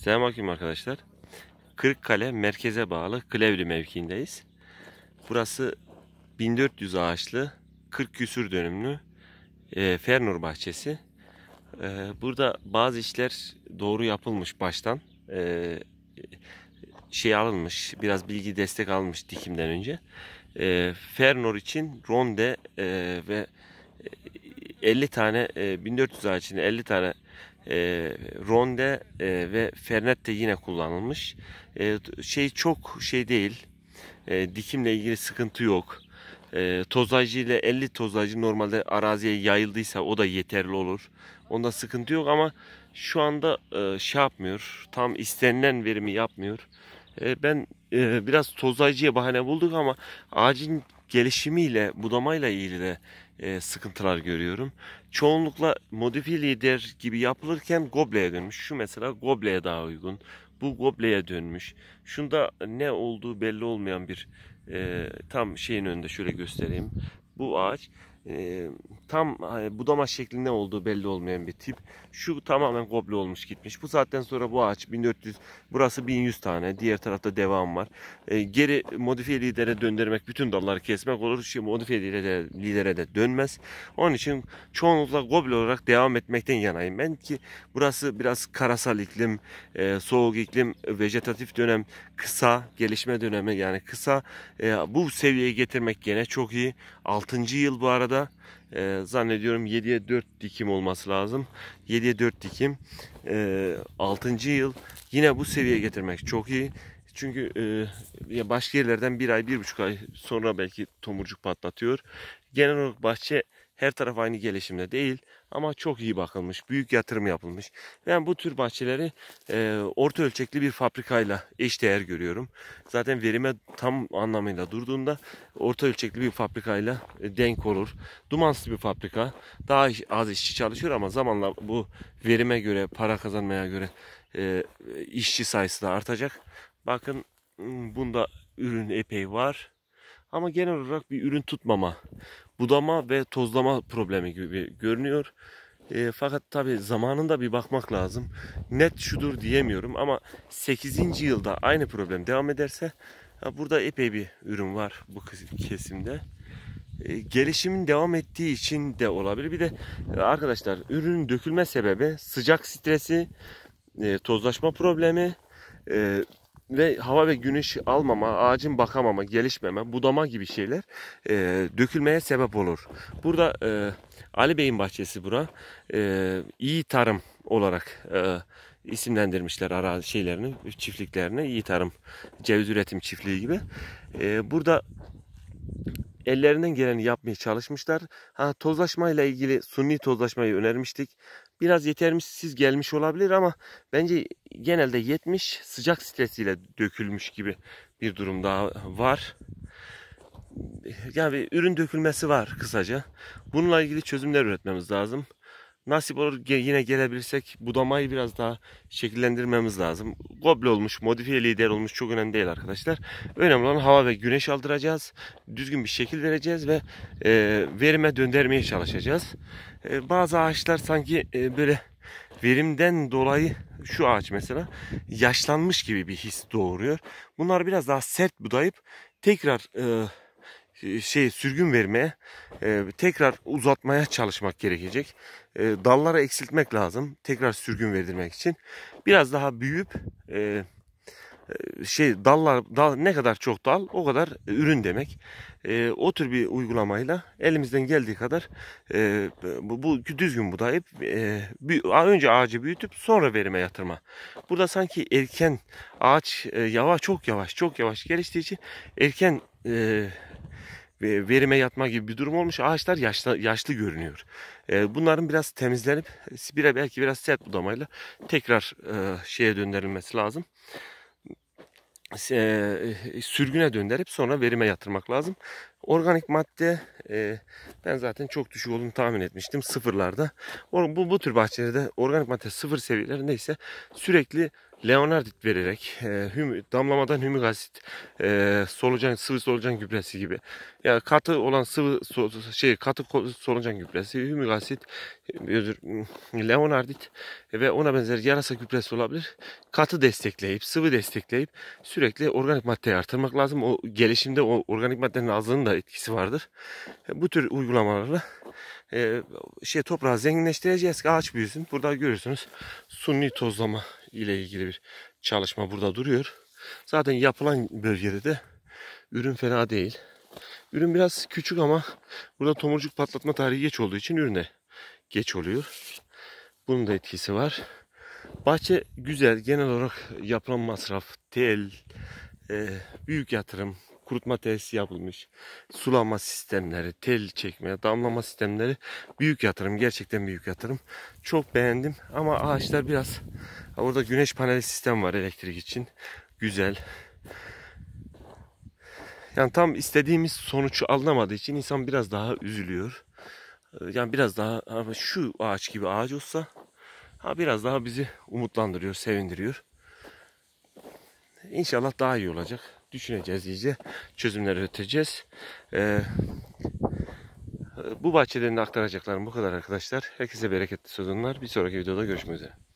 Selamünaleyküm arkadaşlar. Kırıkkale merkeze bağlı Klevli mevkiindeyiz. Burası 1400 ağaçlı 40 küsür dönümlü e, Fernur bahçesi. E, burada bazı işler doğru yapılmış baştan. E, şey alınmış, biraz bilgi destek alınmış dikimden önce. E, Fernor için ronde e, ve 50 e, tane e, 1400 ağaçın 50 tane e, Ronde e, ve Fernet de yine kullanılmış. E, şey çok şey değil. E, dikimle ilgili sıkıntı yok. E, tozajcı ile 50 tozajcı normalde araziye yayıldıysa o da yeterli olur. Onda sıkıntı yok ama şu anda e, şey yapmıyor. Tam istenilen verimi yapmıyor. E, ben e, biraz tozajcıya bahane bulduk ama ağacın gelişimiyle budamayla ilgili de e, sıkıntılar görüyorum. Çoğunlukla modifi lider gibi yapılırken Goble'ye dönmüş. Şu mesela Goble'ye daha uygun. Bu Goble'ye dönmüş. Şunda ne olduğu belli olmayan bir e, tam şeyin önünde şöyle göstereyim. Bu ağaç ee, tam e, budama şeklinde olduğu belli olmayan bir tip. Şu tamamen goble olmuş gitmiş. Bu saatten sonra bu ağaç 1400, burası 1100 tane. Diğer tarafta devam var. Ee, geri modifiye lidere döndürmek, bütün dalları kesmek olur. Şimdi modifiye lidere, lidere de dönmez. Onun için çoğunlukla goble olarak devam etmekten yanayım. Ben ki burası biraz karasal iklim, e, soğuk iklim, vejetatif dönem kısa, gelişme dönemi yani kısa. E, bu seviyeye getirmek gene çok iyi. 6. yıl bu arada da e, ee, zannediyorum 7'ye 4 dikim olması lazım. 7'ye 4 dikim. E, 6. yıl yine bu seviyeye getirmek çok iyi. Çünkü e, başka yerlerden bir ay, bir buçuk ay sonra belki tomurcuk patlatıyor. Genel olarak bahçe her taraf aynı gelişimde değil ama çok iyi bakılmış. Büyük yatırım yapılmış. Ben bu tür bahçeleri e, orta ölçekli bir fabrikayla eşdeğer görüyorum. Zaten verime tam anlamıyla durduğunda orta ölçekli bir fabrikayla e, denk olur. Dumansız bir fabrika. Daha az işçi çalışıyor ama zamanla bu verime göre, para kazanmaya göre e, işçi sayısı da artacak. Bakın bunda ürün epey var. Ama genel olarak bir ürün tutmama, budama ve tozlama problemi gibi görünüyor. E, fakat tabi zamanında bir bakmak lazım. Net şudur diyemiyorum ama 8. yılda aynı problem devam ederse ya burada epey bir ürün var bu kesimde. E, gelişimin devam ettiği için de olabilir. Bir de e, arkadaşlar ürünün dökülme sebebi sıcak stresi, e, tozlaşma problemi, e, ve hava ve güneş almama, ağacın bakamama, gelişmeme, budama gibi şeyler e, dökülmeye sebep olur. Burada e, Ali Bey'in bahçesi bura. E, iyi tarım olarak e, isimlendirmişler ara şeylerini, çiftliklerini. iyi tarım, ceviz üretim çiftliği gibi. E, burada ellerinden geleni yapmaya çalışmışlar. Ha tozlaşmayla ilgili sunni tozlaşmayı önermiştik. Biraz yetermişsiz gelmiş olabilir ama bence genelde yetmiş sıcak stresiyle dökülmüş gibi bir durum daha var. Yani bir ürün dökülmesi var kısaca. Bununla ilgili çözümler üretmemiz lazım. Nasip olur yine gelebilirsek budamayı biraz daha şekillendirmemiz lazım. Goble olmuş, modifiye lider olmuş çok önemli değil arkadaşlar. Önemli olan hava ve güneş aldıracağız. Düzgün bir şekil vereceğiz ve e, verime döndürmeye çalışacağız. E, bazı ağaçlar sanki e, böyle verimden dolayı şu ağaç mesela yaşlanmış gibi bir his doğuruyor. Bunlar biraz daha sert budayıp tekrar... E, e, şey sürgün vermeye e, tekrar uzatmaya çalışmak gerekecek. E, dallara eksiltmek lazım tekrar sürgün verdirmek için. Biraz daha büyüyüp e, e, şey dallar dal, ne kadar çok dal o kadar ürün demek. E, o tür bir uygulamayla elimizden geldiği kadar e, bu, bu düzgün budayıp e, önce ağacı büyütüp sonra verime yatırma. Burada sanki erken ağaç e, yavaş çok yavaş çok yavaş geliştiği için erken e, verime yatma gibi bir durum olmuş. Ağaçlar yaşlı, yaşlı görünüyor. E, bunların biraz temizlenip bire belki biraz sert budamayla tekrar e, şeye döndürülmesi lazım. E, sürgüne döndürüp sonra verime yatırmak lazım. Organik madde e, ben zaten çok düşük olduğunu tahmin etmiştim sıfırlarda. bu, bu tür bahçelerde organik madde sıfır seviyeleri neyse sürekli Leonardit vererek e, hüm, damlamadan hümik asit, e, solucan sıvı solucan gübresi gibi. Yani katı olan sıvı so, şey katı solucan gübresi, hümik asit, e, özür, leonardit e, ve ona benzer yarasa gübresi olabilir. Katı destekleyip, sıvı destekleyip sürekli organik maddeyi artırmak lazım. O gelişimde o organik maddenin azlığının da etkisi vardır. E, bu tür uygulamalarla e, şey toprağı zenginleştireceğiz ki ağaç büyüsün. Burada görüyorsunuz Suni tozlama ile ilgili bir çalışma burada duruyor. Zaten yapılan bölgede de ürün fena değil. Ürün biraz küçük ama burada tomurcuk patlatma tarihi geç olduğu için ürüne geç oluyor. Bunun da etkisi var. Bahçe güzel. Genel olarak yapılan masraf, tel, e, büyük yatırım, kurutma tesisi yapılmış. Sulama sistemleri, tel çekme, damlama sistemleri büyük yatırım. Gerçekten büyük yatırım. Çok beğendim ama ağaçlar biraz orada güneş paneli sistem var elektrik için. Güzel. Yani tam istediğimiz sonucu alınamadığı için insan biraz daha üzülüyor. Ee, yani biraz daha şu ağaç gibi ağaç olsa biraz daha bizi umutlandırıyor, sevindiriyor. İnşallah daha iyi olacak düşüneceğiz iyice. Çözümler üreteceğiz. Ee, bu bahçelerini aktaracaklarım bu kadar arkadaşlar. Herkese bereketli sezonlar. Bir sonraki videoda görüşmek üzere.